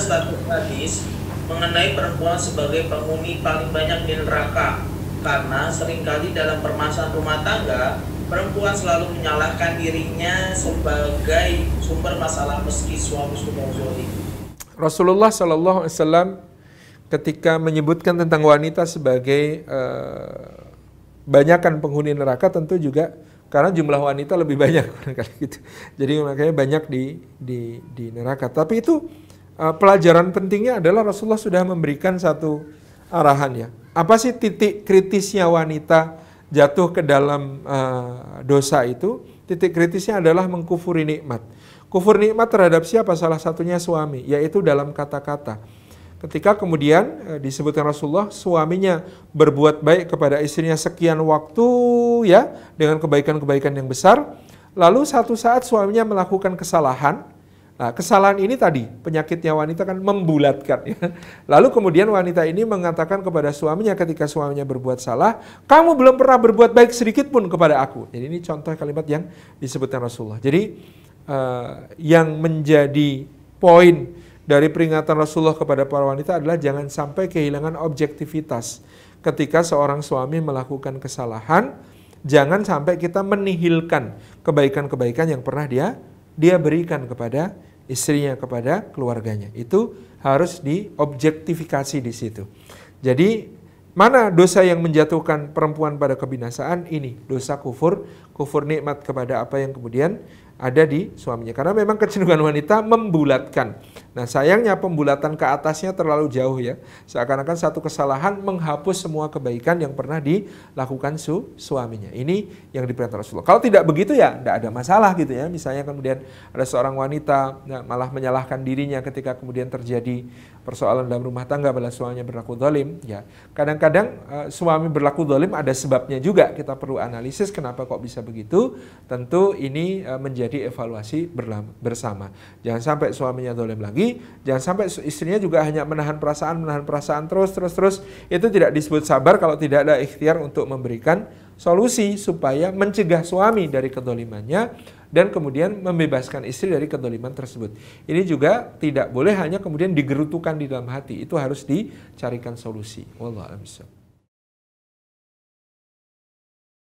satu hadis mengenai perempuan sebagai penghuni paling banyak di neraka karena seringkali dalam permasalahan rumah tangga perempuan selalu menyalahkan dirinya sebagai sumber masalah meski suami sudah zolim. Rasulullah Shallallahu Alaihi Wasallam ketika menyebutkan tentang wanita sebagai uh, eh, banyakkan penghuni neraka tentu juga karena jumlah wanita lebih banyak gitu. Jadi makanya banyak di di di neraka. Tapi itu Eh, pelajaran pentingnya adalah Rasulullah sudah memberikan satu arahan ya. Apa sih titik kritisnya wanita jatuh ke dalam uh, dosa itu? Titik kritisnya adalah mengkufuri nikmat. Kufur nikmat terhadap siapa? Salah satunya suami, yaitu dalam kata-kata. Ketika kemudian eh, disebutkan Rasulullah suaminya berbuat baik kepada istrinya sekian waktu ya dengan kebaikan-kebaikan yang besar, lalu satu saat suaminya melakukan kesalahan, Nah, kesalahan ini tadi, penyakitnya wanita kan membulatkan. Ya. Lalu kemudian wanita ini mengatakan kepada suaminya ketika suaminya berbuat salah, kamu belum pernah berbuat baik sedikit pun kepada aku. Jadi ini contoh kalimat yang disebutkan Rasulullah. Jadi uh, yang menjadi poin dari peringatan Rasulullah kepada para wanita adalah jangan sampai kehilangan objektivitas. Ketika seorang suami melakukan kesalahan, jangan sampai kita menihilkan kebaikan-kebaikan yang pernah dia dia berikan kepada istrinya kepada keluarganya. Itu harus diobjektifikasi di situ. Jadi mana dosa yang menjatuhkan perempuan pada kebinasaan ini dosa kufur kufur nikmat kepada apa yang kemudian ada di suaminya karena memang kecenderungan wanita membulatkan Nah sayangnya pembulatan ke atasnya terlalu jauh ya. Seakan-akan satu kesalahan menghapus semua kebaikan yang pernah dilakukan su suaminya. Ini yang diperintah Rasulullah. Kalau tidak begitu ya tidak ada masalah gitu ya. Misalnya kemudian ada seorang wanita ya, malah menyalahkan dirinya ketika kemudian terjadi persoalan dalam rumah tangga pada suaminya berlaku dolim. Ya kadang-kadang uh, suami berlaku dolim ada sebabnya juga. Kita perlu analisis kenapa kok bisa begitu. Tentu ini uh, menjadi evaluasi bersama. Jangan sampai suaminya dolim lagi lagi, jangan sampai istrinya juga hanya menahan perasaan, menahan perasaan terus, terus, terus. Itu tidak disebut sabar kalau tidak ada ikhtiar untuk memberikan solusi supaya mencegah suami dari kedolimannya dan kemudian membebaskan istri dari kedoliman tersebut. Ini juga tidak boleh hanya kemudian digerutukan di dalam hati, itu harus dicarikan solusi. Wallahualam